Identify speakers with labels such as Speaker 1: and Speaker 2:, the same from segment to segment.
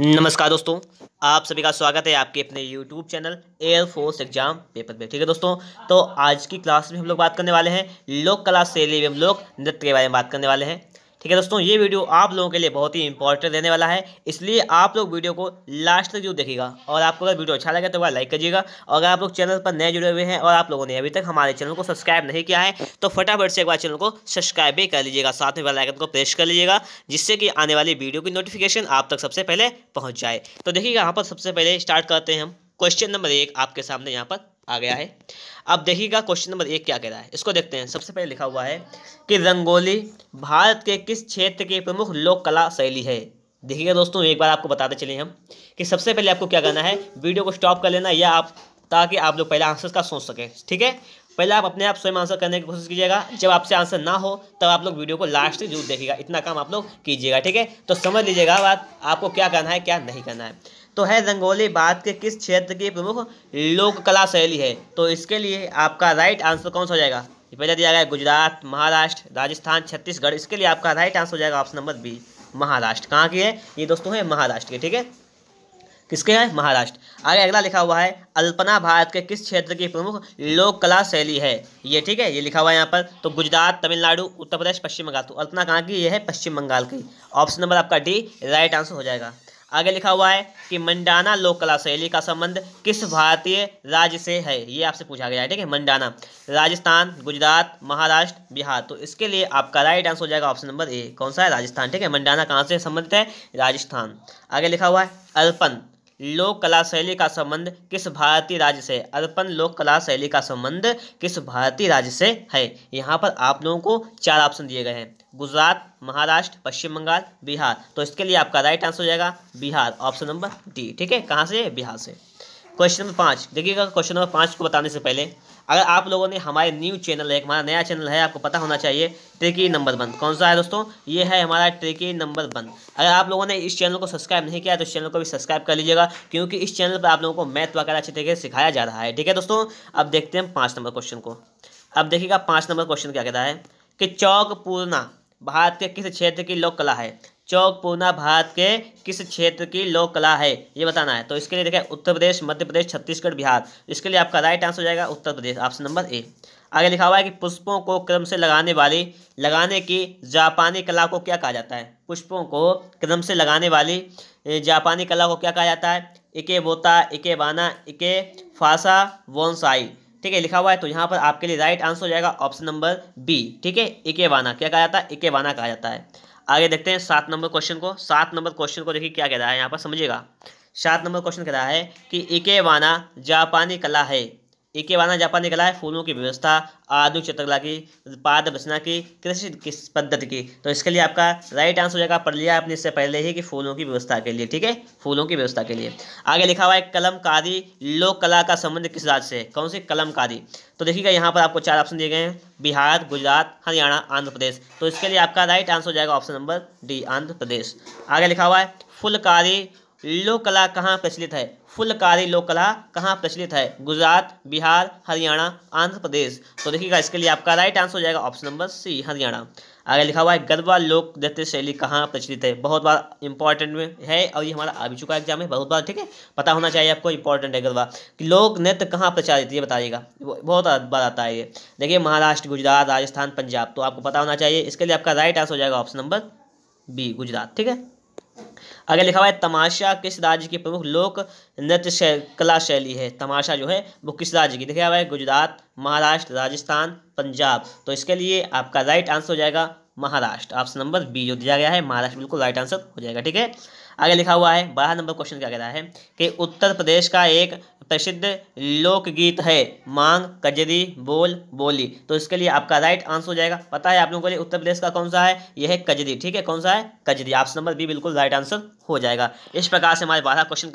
Speaker 1: नमस्कार दोस्तों आप सभी का स्वागत है आपके अपने YouTube channel air force exam paper में ठीक है दोस्तों तो आज की क्लास में हम लोग बात करने वाले हैं लोक कला शैली एवं लोक नृत्य के बारे में बात करने वाले हैं ठीक है दोस्तों ये वीडियो आप लोगों के लिए बहुत ही इंपॉर्टेंट रहने वाला है इसलिए आप लोग वीडियो को लास्ट तक जरूर देखिएगा और आपको अगर वीडियो अच्छा लगे तो वह लाइक करिएगा और अगर आप लोग चैनल पर नए जुड़े हुए हैं और आप लोगों ने अभी तक हमारे चैनल को सब्सक्राइब नहीं किया है तो फटाफट से एक बार चैनल को सब्सक्राइब भी कर लीजिएगा साथ में बेलाइकन को प्रेस कर लीजिएगा जिससे कि आने वाली वीडियो की नोटिफिकेशन आप तक सबसे पहले पहुँच जाए तो देखिए यहाँ पर सबसे पहले स्टार्ट करते हैं हम क्वेश्चन नंबर एक आपके सामने यहाँ पर आ गया है अब देखिएगा क्वेश्चन नंबर एक क्या कह रहा है इसको देखते हैं सबसे पहले लिखा हुआ है कि रंगोली भारत के किस क्षेत्र की प्रमुख लोक कला शैली है देखिएगा दोस्तों एक बार आपको बताते चले हम कि सबसे पहले आपको क्या करना है वीडियो को स्टॉप कर लेना या आप ताकि आप लोग पहले आंसर का सोच सकें ठीक है पहले आप अपने आप स्वयं आंसर करने की कोशिश कीजिएगा जब आपसे आंसर ना हो तब आप लोग वीडियो को लास्ट जरूर देखिएगा इतना काम आप लोग कीजिएगा ठीक है तो समझ लीजिएगा बात आपको क्या करना है क्या नहीं करना है तो है रंगोली भारत के किस क्षेत्र की प्रमुख लोक कला शैली है तो इसके लिए आपका राइट आंसर कौन सा हो जाएगा पहले दिया गया गुजरात महाराष्ट्र राजस्थान छत्तीसगढ़ इसके लिए आपका राइट आंसर हो जाएगा ऑप्शन नंबर बी महाराष्ट्र कहाँ की है ये दोस्तों है महाराष्ट्र के ठीक है किसके हैं महाराष्ट्र आगे अगला लिखा हुआ है अल्पना भारत के किस क्षेत्र की प्रमुख लोक कला शैली है ये ठीक है ये लिखा हुआ है यहाँ पर तो गुजरात तमिलनाडु उत्तर प्रदेश पश्चिम बंगाल तो अल्पना कहाँ की ये है पश्चिम बंगाल की ऑप्शन नंबर आपका डी राइट आंसर हो जाएगा आगे लिखा हुआ है कि मंडाना लोक कला शैली का संबंध किस भारतीय राज्य से है ये आपसे पूछा गया है ठीक है मंडाना राजस्थान गुजरात महाराष्ट्र बिहार तो इसके लिए आपका राइट आंसर हो जाएगा ऑप्शन नंबर ए कौन सा है राजस्थान ठीक है मंडाना कहाँ से संबंधित है राजस्थान आगे लिखा हुआ है अर्पण लोक कला शैली का संबंध किस भारतीय राज्य से अर्पण लोक कला शैली का संबंध किस भारतीय राज्य से है यहाँ पर आप लोगों को चार ऑप्शन दिए गए हैं गुजरात महाराष्ट्र पश्चिम बंगाल बिहार तो इसके लिए आपका राइट आंसर हो जाएगा बिहार ऑप्शन नंबर डी ठीक है कहाँ से बिहार से क्वेश्चन नंबर पाँच देखिएगा क्वेश्चन नंबर पाँच को बताने से पहले अगर आप लोगों ने हमारे न्यू चैनल है हमारा नया चैनल है आपको पता होना चाहिए ट्रिकी नंबर वन कौन सा है दोस्तों ये है हमारा ट्रिकी नंबर वन अगर आप लोगों ने इस चैनल को सब्सक्राइब नहीं किया तो इस चैनल को भी सब्सक्राइब कर लीजिएगा क्योंकि इस चैनल पर आप लोगों को मैथ वगैरह अच्छे तरीके से सिखाया जा रहा है ठीक है दोस्तों अब देखते हैं पाँच नंबर क्वेश्चन को अब देखिएगा पाँच नंबर क्वेश्चन क्या कहता है कि चौक पूर्णा भारत के किस क्षेत्र की लोक कला है चौक पूना भारत के किस क्षेत्र की लोक कला है ये बताना है तो इसके लिए देखें उत्तर प्रदेश मध्य प्रदेश छत्तीसगढ़ बिहार इसके लिए आपका राइट आंसर हो जाएगा उत्तर प्रदेश ऑप्शन नंबर ए आगे लिखा हुआ है कि पुष्पों को क्रम से लगाने वाली लगाने की जापानी कला को क्या कहा जाता है पुष्पों को क्रम से लगाने वाली जापानी कला को क्या कहा जाता है इके बोता इके बाना इके फासा वोनसाई ठीक है लिखा हुआ है तो यहाँ पर आपके लिए राइट आंसर हो जाएगा ऑप्शन नंबर बी ठीक है इके बाना क्या कहा जाता है इके बाना कहा जाता है आगे देखते हैं सात नंबर क्वेश्चन को सात नंबर क्वेश्चन को देखिए क्या कह रहा है यहाँ पर समझिएगा सात नंबर क्वेश्चन कह रहा है कि इकेवाना जापानी कला है इकेबाना जापान ने निकला है फूलों की व्यवस्था आधुनिक चित्रकला की पाद रचना की कृषि किस पद्धति की तो इसके लिए आपका राइट आंसर हो जाएगा पढ़ लिया आपने इससे पहले ही कि फूलों की व्यवस्था के लिए ठीक है फूलों की व्यवस्था के लिए आगे लिखा हुआ है कलमकारी लोक कला का संबंध किस राज्य से कौन सी कलमकारी तो देखिएगा यहाँ पर आपको चार ऑप्शन दिए गए हैं बिहार गुजरात हरियाणा आंध्र प्रदेश तो इसके लिए आपका राइट आंसर हो जाएगा option number D Andhra Pradesh आगे लिखा हुआ है फुलकारी लोक कला कहाँ प्रचलित है फुलकारी लोक कला कहाँ प्रचलित है गुजरात बिहार हरियाणा आंध्र प्रदेश तो देखिएगा इसके लिए आपका राइट आंसर हो जाएगा ऑप्शन नंबर सी हरियाणा आगे लिखा हुआ है गरबा लोक नृत्य शैली कहाँ प्रचलित है बहुत बार इंपॉर्टेंट में है और ये हमारा आ भी चुका एग्जाम है बहुत बार ठीक है पता होना चाहिए आपको इंपॉर्टेंट है गरबा कि लोक नृत्य कहाँ प्रचारित ये बताइएगा बहुत बार आता है ये देखिए महाराष्ट्र गुजरात राजस्थान पंजाब तो आपको पता होना चाहिए इसके लिए आपका राइट आंसर हो जाएगा ऑप्शन नंबर बी गुजरात ठीक है आगे लिखा हुआ है तमाशा किस राज्य की प्रमुख लोक नृत्य शै, कला शैली है तमाशा जो है वो किस राज्य की देखा हुआ है गुजरात महाराष्ट्र राजस्थान पंजाब तो इसके लिए आपका राइट आंसर हो जाएगा महाराष्ट्र ऑप्शन नंबर बी जो दिया गया है महाराष्ट्र बिल्कुल राइट आंसर हो जाएगा ठीक है आगे लिखा हुआ है बारह नंबर क्वेश्चन क्या कह रहा है कि उत्तर प्रदेश का एक प्रसिद्ध लोकगीत है मांग कजरी बोल बोली तो इसके लिए आपका राइट आंसर हो जाएगा पता है आप लोगों के लिए उत्तर प्रदेश का कौन सा है यह है कजरी ठीक है कौन सा है कजरी ऑप्शन नंबर बी बिल्कुल राइट आंसर हो जाएगा इस प्रकार से हमारे बारह क्वेश्चन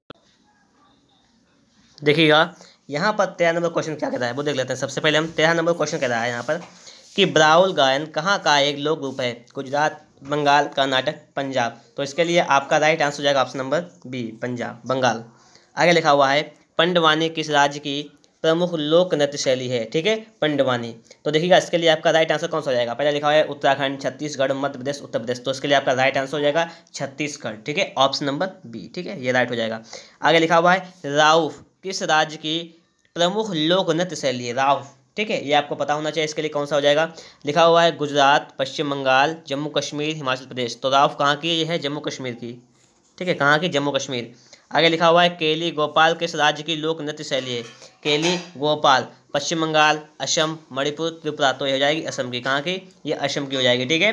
Speaker 1: देखिएगा यहाँ पर तेरह नंबर क्वेश्चन क्या कह रहा है वो देख लेते हैं सबसे पहले हम तेरह नंबर क्वेश्चन कह रहा है यहाँ पर कि ब्राउल गायन कहाँ का एक लोक रूप है गुजरात बंगाल कर्नाटक पंजाब तो इसके लिए आपका राइट आंसर हो जाएगा option number B Punjab Bengal आगे लिखा हुआ है पंडवानी किस राज्य की प्रमुख लोक नृत्य शैली है ठीक है पंडवानी तो देखिएगा इसके लिए आपका राइट आंसर कौन सा हो जाएगा पहला लिखा हुआ है उत्तराखंड छत्तीसगढ़ मध्य प्रदेश उत्तर प्रदेश तो इसके लिए आपका राइट आंसर हो जाएगा छत्तीसगढ़ ठीक है ऑप्शन नंबर बी ठीक है ये राइट हो जाएगा आगे लिखा हुआ है राउफ किस राज्य की प्रमुख लोक नृत्य शैली है राउफ ठीक है ये आपको पता होना चाहिए इसके लिए कौन सा हो जाएगा लिखा हुआ है गुजरात पश्चिम बंगाल जम्मू कश्मीर हिमाचल प्रदेश तो राउफ कहाँ की है जम्मू कश्मीर की ठीक है कहाँ की जम्मू कश्मीर आगे लिखा हुआ है केली गोपाल किस राज्य की लोक नृत्य शैली है केली गोपाल पश्चिम बंगाल असम मणिपुर त्रिपुरा तो ये हो जाएगी असम की कहाँ की ये असम की हो जाएगी ठीक है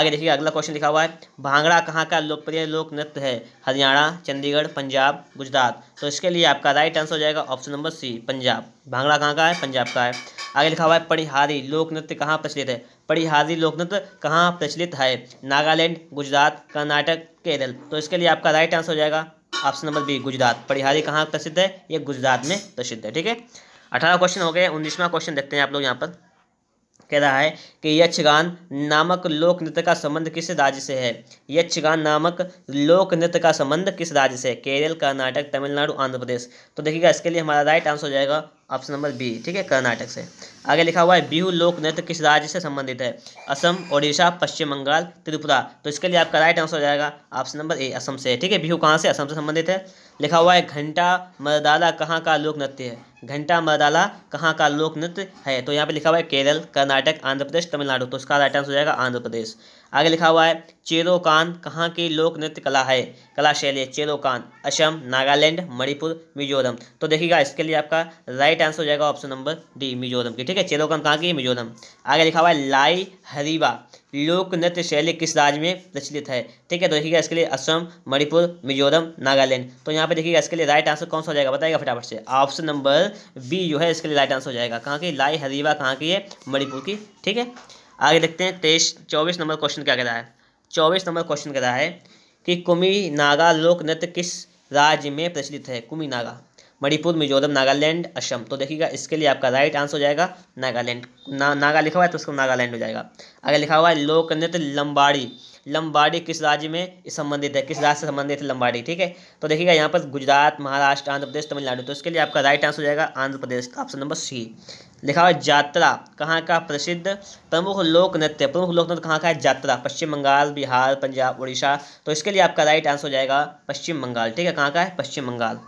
Speaker 1: आगे देखिए अगला क्वेश्चन लिखा हुआ है भांगड़ा कहाँ का लोकप्रिय लोक नृत्य है हरियाणा चंडीगढ़ पंजाब गुजरात तो इसके लिए आपका राइट आंसर हो जाएगा option number C Punjab Bhangra कहाँ का है पंजाब का है आगे लिखा हुआ है परिहारी लोक नृत्य कहाँ प्रचलित है परिहारी लोक नृत्य कहाँ प्रचलित है नागालैंड गुजरात कर्नाटक केरल तो इसके लिए आपका राइट आंसर हो जाएगा ऑप्शन नंबर बी गुजरात परिहारी कहाँ प्रसिद्ध है ये गुजरात में प्रसिद्ध है ठीक है अठारह क्वेश्चन हो गए उन्नीसवा क्वेश्चन देखते हैं आप लोग यहाँ पर कह रहा है कि यक्षगान नामक लोक नृत्य का संबंध किस राज्य से है यक्षगान नामक लोक नृत्य का संबंध किस राज्य से है केरल कर्नाटक तमिलनाडु आंध्र प्रदेश तो देखिएगा इसके लिए हमारा राइट आंसर हो जाएगा ऑप्शन नंबर बी ठीक है कर्नाटक से आगे लिखा हुआ है बिहू लोक नृत्य किस राज्य से संबंधित है असम ओडिशा पश्चिम बंगाल त्रिपुरा तो इसके लिए आपका राइट आंसर हो जाएगा ऑप्शन नंबर ए असम से ठीक है बिहू कहाँ से असम से संबंधित है लिखा हुआ है घंटा मरदाला कहाँ का लोक नृत्य है घंटा मरदाला कहाँ का लोक नृत्य है तो यहाँ पे लिखा हुआ है केरल कर्नाटक आंध्र प्रदेश तमिलनाडु तो इसका राइट आंसर हो जाएगा आंध्र प्रदेश आगे लिखा हुआ है चेरोकान कहाँ की लोक नृत्य कला है कला शैली है चेरोकान असम नागालैंड मणिपुर मिजोरम तो देखिएगा इसके लिए आपका राइट आंसर हो जाएगा ऑप्शन नंबर डी मिजोरम की ठीक है चेरोकान कहाँ की मिजोरम आगे लिखा हुआ है लाई हरीवा लोक नृत्य शैली किस राज्य में प्रचलित है ठीक है तो देखिएगा इसके लिए असम मणिपुर मिजोरम नागालैंड तो यहाँ पे देखिएगा इसके लिए राइट आंसर कौन सा हो जाएगा बताएगा फटाफट से ऑप्शन नंबर बी जो है इसके लिए राइट आंसर हो जाएगा कहाँ की लाई हरीवा कहाँ की है मणिपुर की ठीक है आगे देखते हैं तेईस चौबीस नंबर क्वेश्चन क्या कह रहा है चौबीस नंबर क्वेश्चन कह रहा है कि कुमी नागा लोक नृत्य किस राज्य में प्रचलित है कुमी नागा मणिपुर मिजोरम नागालैंड असम तो देखिएगा इसके लिए आपका राइट आंसर हो जाएगा नागालैंड ना नागा लिखा हुआ है तो उसको नागालैंड हो जाएगा आगे लिखा हुआ है लोक नृत्य लंबाड़ी लंबाड़ी किस राज्य में संबंधित है किस राज्य से संबंधित है लंबाड़ी ठीक है तो देखिएगा यहाँ पर गुजरात महाराष्ट्र आंध्र प्रदेश तमिलनाडु तो इसके लिए आपका राइट आंसर हो जाएगा Andhra Pradesh option number C लिखा हुआ जात्रा कहाँ का प्रसिद्ध प्रमुख लोक नृत्य प्रमुख लोक नृत्य कहाँ का है जात्रा पश्चिम बंगाल बिहार पंजाब उड़ीसा तो इसके लिए आपका राइट आंसर हो जाएगा पश्चिम बंगाल ठीक है कहाँ का है पश्चिम बंगाल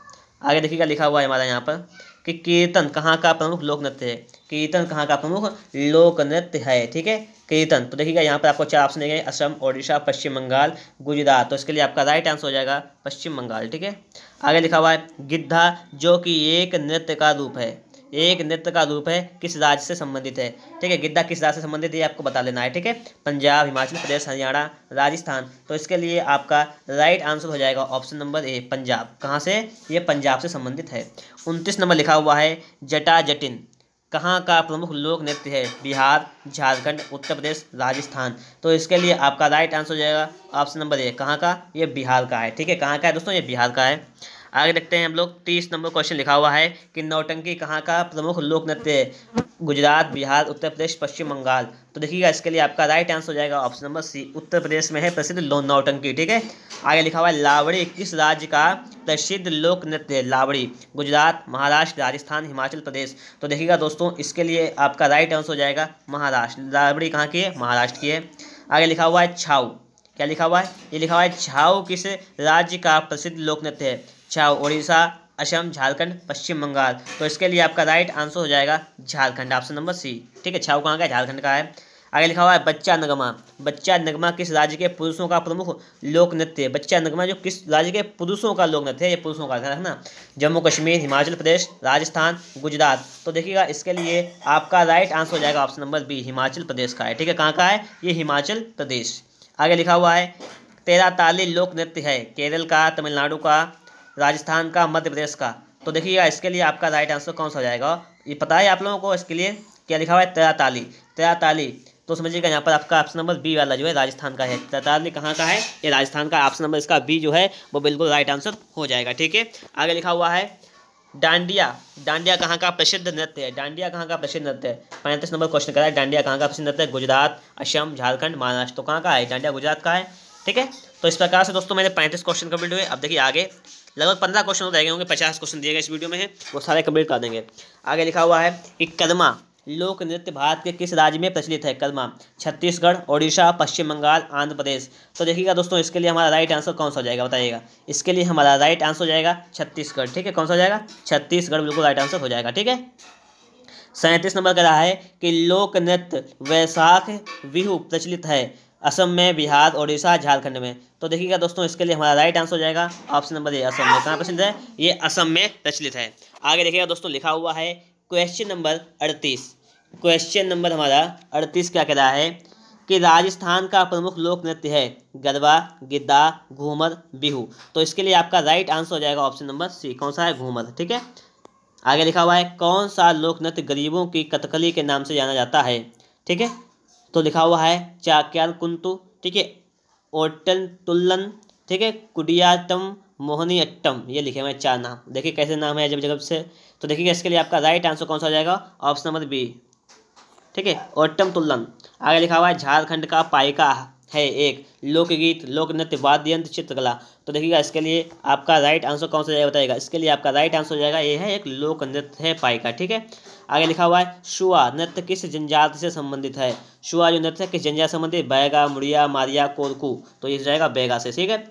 Speaker 1: आगे देखिएगा लिखा हुआ है हमारा यहाँ पर कि कीर्तन कहाँ का प्रमुख लोक नृत्य है कीर्तन कहाँ का प्रमुख लोक नृत्य है ठीक है कीर्तन तो देखिएगा यहाँ पर आपको चार ऑप्शन देंगे असम ओडिशा पश्चिम बंगाल गुजरात तो इसके लिए आपका राइट आंसर हो जाएगा पश्चिम बंगाल ठीक है आगे लिखा हुआ है गिद्धा जो कि एक नृत्य का रूप है एक नृत्य का रूप है किस राज्य से संबंधित है ठीक है गिद्धा किस राज्य से संबंधित है आपको बता देना है ठीक है पंजाब हिमाचल प्रदेश हरियाणा राजस्थान तो इसके लिए आपका राइट आंसर हो जाएगा ऑप्शन नंबर ए पंजाब कहाँ से ये पंजाब से संबंधित है उनतीस नंबर लिखा हुआ है जटा जटिन कहाँ का प्रमुख लोक नृत्य है बिहार झारखंड उत्तर प्रदेश राजस्थान तो इसके लिए आपका राइट आंसर हो जाएगा ऑप्शन नंबर ए कहाँ का ये बिहार का है ठीक है कहाँ का है दोस्तों ये बिहार का है आगे देखते हैं हम लोग तीस नंबर क्वेश्चन लिखा हुआ है कि नौटंकी कहाँ का प्रमुख लोक नृत्य है गुजरात बिहार उत्तर प्रदेश पश्चिम बंगाल तो देखिएगा इसके लिए आपका राइट आंसर हो जाएगा ऑप्शन नंबर सी उत्तर प्रदेश में है प्रसिद्ध नौटंकी ठीक है आगे लिखा हुआ है लावड़ी किस राज्य का प्रसिद्ध लोक नृत्य है लावड़ी गुजरात महाराष्ट्र राजस्थान हिमाचल प्रदेश तो देखिएगा दोस्तों इसके लिए आपका राइट आंसर हो जाएगा महाराष्ट्र लावड़ी कहाँ की है महाराष्ट्र की है आगे लिखा हुआ है छाऊ क्या लिखा हुआ है ये लिखा हुआ है छाओ किस राज्य का प्रसिद्ध लोक नृत्य है छाओ उड़ीसा असम झारखंड पश्चिम बंगाल तो इसके लिए आपका राइट आंसर हो जाएगा झारखंड ऑप्शन नंबर सी ठीक है छाऊ कहाँ का झारखंड का है आगे लिखा हुआ है बच्चा नगमा बच्चा नगमा किस राज्य के पुरुषों का प्रमुख लोक नृत्य है बच्चा नगमा जो किस राज्य के पुरुषों का लोक नृत्य है ये पुरुषों का है ना जम्मू कश्मीर हिमाचल प्रदेश राजस्थान गुजरात तो देखिएगा इसके लिए आपका राइट आंसर हो जाएगा option number B Himachal Pradesh का है ठीक है कहाँ का है ये हिमाचल प्रदेश आगे लिखा हुआ है तेरा ताली लोक नृत्य है केरल का तमिलनाडु का राजस्थान का मध्य प्रदेश का तो देखिएगा इसके लिए आपका राइट आंसर कौन सा हो जाएगा ये पता है आप लोगों को इसके लिए क्या लिखा हुआ है तेरा ताली तेरा ताली तो समझिएगा यहाँ पर आपका ऑप्शन नंबर बी वाला जो है राजस्थान का है ताली कहाँ का है ये राजस्थान का ऑप्शन नंबर इसका बी जो है वो बिल्कुल राइट आंसर हो जाएगा ठीक है आगे लिखा हुआ है डांडिया डांडिया कहाँ का प्रसिद्ध नृत्य है डांडिया कहाँ का प्रसिद्ध नृत्य है पैंतीस नंबर क्वेश्चन करा है डांडिया कहाँ का प्रसिद्ध नृत्य है गुजरात असम झारखंड महाराष्ट्र तो कहाँ का है डांडिया गुजरात का है ठीक है तो इस प्रकार से दोस्तों मैंने पैंतीस क्वेश्चन कम्प्लीट हुए अब देखिए आगे लगभग पंद्रह क्वेश्चन तो रह गए होंगे पचास क्वेश्चन दिए गए इस वीडियो में है वो सारे कम्प्लीट कर देंगे आगे लिखा हुआ है कि कदमा लोक नृत्य भारत के किस राज्य में प्रचलित है कदमा छत्तीसगढ़ ओडिशा पश्चिम बंगाल आंध्र प्रदेश तो देखिएगा दोस्तों इसके लिए हमारा राइट आंसर कौन सा हो जाएगा बताइएगा इसके लिए हमारा राइट आंसर हो जाएगा छत्तीसगढ़ ठीक है कौन सा हो जाएगा छत्तीसगढ़ बिल्कुल राइट आंसर हो जाएगा ठीक है सैंतीस नंबर कह रहा है कि लोक नृत्य वैसाख विहू प्रचलित है असम में बिहार ओडिशा झारखंड में तो देखिएगा दोस्तों इसके लिए हमारा राइट आंसर हो जाएगा ऑप्शन नंबर ए असम में कहाँ प्रचलित है ये असम में प्रचलित है आगे देखिएगा दोस्तों लिखा हुआ है क्वेश्चन नंबर अड़तीस क्वेश्चन नंबर हमारा अड़तीस क्या कह रहा है कि राजस्थान का प्रमुख लोक नृत्य है गरबा गिद्दा घूमर बिहू तो इसके लिए आपका राइट आंसर हो जाएगा ऑप्शन नंबर सी कौन सा है घूमर ठीक है आगे लिखा हुआ है कौन सा लोक नृत्य गरीबों की कथकली के नाम से जाना जाता है ठीक है तो लिखा हुआ है चाक्याल कुंतु ठीक है ओटन तुल्लन ठीक है कुडियाटम मोहनी अट्टम ये लिखे हुए चार नाम देखिए कैसे नाम है जब जगह से तो देखिए इसके लिए आपका राइट आंसर कौन सा हो जाएगा ऑप्शन नंबर बी ठीक है ओट्टम तुल्लम आगे लिखा हुआ है झारखंड का पाइका है एक लोकगीत लोक नृत्य वाद्य यंत्र चित्रकला तो देखिएगा इसके लिए आपका राइट आंसर कौन सा जाएगा बताएगा इसके लिए आपका राइट आंसर हो जाएगा ये है एक लोक नृत्य है पाइका ठीक है आगे लिखा हुआ है शुआ नृत्य किस जनजाति से संबंधित है शुआ जो नृत्य है किस जनजाति संबंधित बैगा मुड़िया मारिया कोरकू तो ये जाएगा बैगा से ठीक है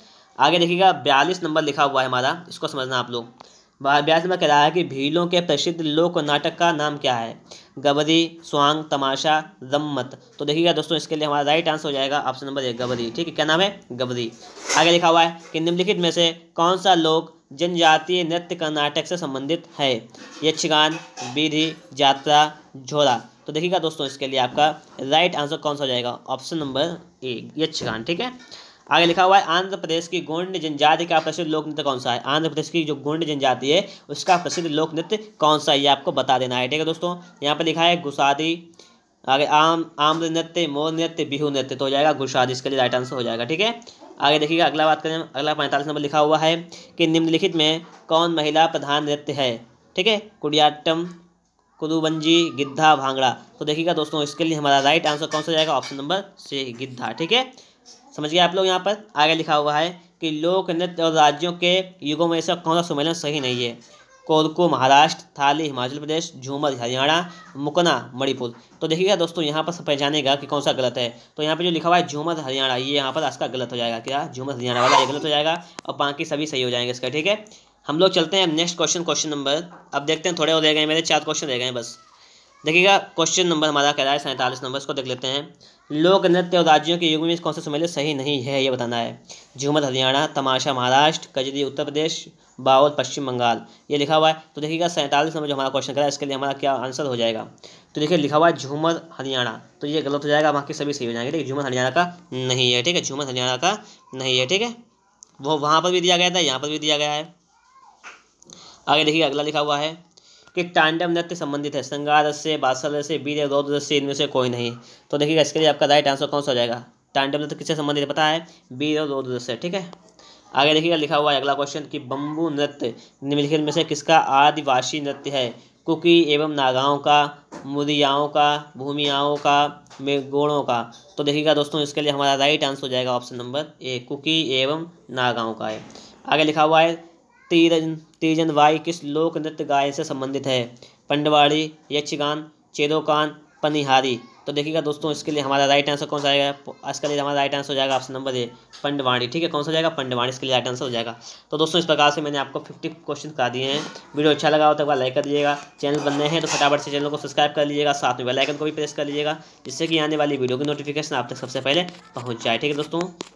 Speaker 1: आगे देखिएगा बयालीस नंबर लिखा हुआ है हमारा इसको समझना आप लोग व्यास में कह रहा है कि भीलों के प्रसिद्ध लोक नाटक का नाम क्या है गबरी स्वांग तमाशा जम्मत तो देखिएगा दोस्तों इसके लिए हमारा राइट आंसर हो जाएगा ऑप्शन नंबर एक गबरी ठीक है क्या नाम है गबरी आगे लिखा हुआ है कि निम्नलिखित में से कौन सा लोक जनजातीय नृत्य कर्नाटक से संबंधित है यक्षगान विधि यात्रा झोरा तो देखिएगा दोस्तों इसके लिए आपका राइट आंसर कौन सा हो जाएगा ऑप्शन नंबर एक यक्षगान ठीक है आगे लिखा हुआ है आंध्र प्रदेश की गोंड जनजाति का प्रसिद्ध लोक नृत्य कौन सा है आंध्र प्रदेश की जो गोंड जनजाति है उसका प्रसिद्ध लोक नृत्य कौन सा है ये आपको बता देना है ठीक है दोस्तों यहाँ पर लिखा है गुसादी आगे आम आम्र नृत्य मोर नृत्य बिहू नृत्य तो हो जाएगा गुसादी इसके लिए राइट आंसर हो जाएगा ठीक है आगे देखिएगा अगला बात करें अगला पैंतालीस नंबर लिखा हुआ है कि निम्नलिखित में कौन महिला प्रधान नृत्य है ठीक है कुडियाट्टम कुदुबंजी गिद्धा भांगड़ा तो देखिएगा दोस्तों इसके लिए हमारा राइट आंसर कौन सा जाएगा ऑप्शन नंबर सी गिद्धा ठीक है समझ गए आप लोग यहाँ पर आगे लिखा हुआ है कि लोक नृत्य और राज्यों के युगों में ऐसा कौन सा सम्मेलन सही नहीं है कोरको महाराष्ट्र थाली हिमाचल प्रदेश झूमर हरियाणा मुकना मणिपुर तो देखिएगा दोस्तों यहाँ पर सब पहचानेगा कि कौन सा गलत है तो यहाँ पे जो लिखा हुआ है झूमर हरियाणा ये यहाँ पर इसका गलत हो जाएगा क्या झूमर हरियाणा वाला ये गलत हो जाएगा और बाकी सभी सही हो जाएंगे इसका ठीक है हम लोग चलते हैं नेक्स्ट क्वेश्चन क्वेश्चन नंबर अब देखते हैं थोड़े और रह गए मेरे चार क्वेश्चन रह गए बस देखिएगा क्वेश्चन नंबर हमारा कह रहा है सैंतालीस नंबर को देख लेते हैं लोक नृत्य और राज्यों के युग में कौन सा सम्मेलन सही नहीं है ये बताना है झूमर हरियाणा तमाशा महाराष्ट्र कजरी उत्तर प्रदेश बावल पश्चिम बंगाल ये लिखा हुआ है तो देखिएगा सैंतालीस नंबर जो हमारा क्वेश्चन करा है इसके लिए हमारा क्या आंसर हो जाएगा तो देखिए लिखा हुआ है झूमर हरियाणा तो ये गलत हो जाएगा बाकी सभी सही हो जाएंगे ठीक है झूमर हरियाणा का नहीं है ठीक है झूमर हरियाणा का नहीं है ठीक है वो वहाँ पर भी दिया गया था यहाँ पर भी दिया गया है आगे देखिए अगला लिखा हुआ है कि तांडव नृत्य संबंधित है श्रृंगार से बासल से वीर रौद्र से इनमें से कोई नहीं तो देखिएगा इसके लिए आपका राइट आंसर कौन सा हो जाएगा तांडव नृत्य किससे संबंधित पता है वीर और रौद्र से ठीक है आगे देखिएगा लिखा हुआ है अगला क्वेश्चन कि बम्बू नृत्य निम्नलिखित में से किसका आदिवासी नृत्य है कुकी एवं नागाओं का मुदियाओं का भूमियाओं का मेगोड़ों का तो देखिएगा दोस्तों इसके लिए हमारा राइट आंसर हो जाएगा ऑप्शन नंबर ए कुकी एवं नागाओं का है आगे लिखा हुआ है तीरन तीजन वाई किस लोक नृत्य गायन से संबंधित है पंडवाड़ी यक्षगान चेरोकान पनिहारी तो देखिएगा दोस्तों इसके लिए हमारा राइट आंसर कौन सा आएगा इसके लिए हमारा राइट आंसर हो जाएगा ऑप्शन नंबर ए पंडवाणी ठीक है कौन सा जाएगा पंडवाणी इसके लिए राइट आंसर हो जाएगा तो दोस्तों इस प्रकार से मैंने आपको फिफ्टी क्वेश्चन करा दिए हैं वीडियो अच्छा लगा हो तो एक बार लाइक कर दीजिएगा चैनल बनने हैं तो फटाफट से चैनल को सब्सक्राइब कर लीजिएगा साथ में बेलाइकन को भी प्रेस कर लीजिएगा जिससे कि आने वाली वीडियो की नोटिफिकेशन आप तक सबसे पहले पहुँच जाए ठीक है दोस्तों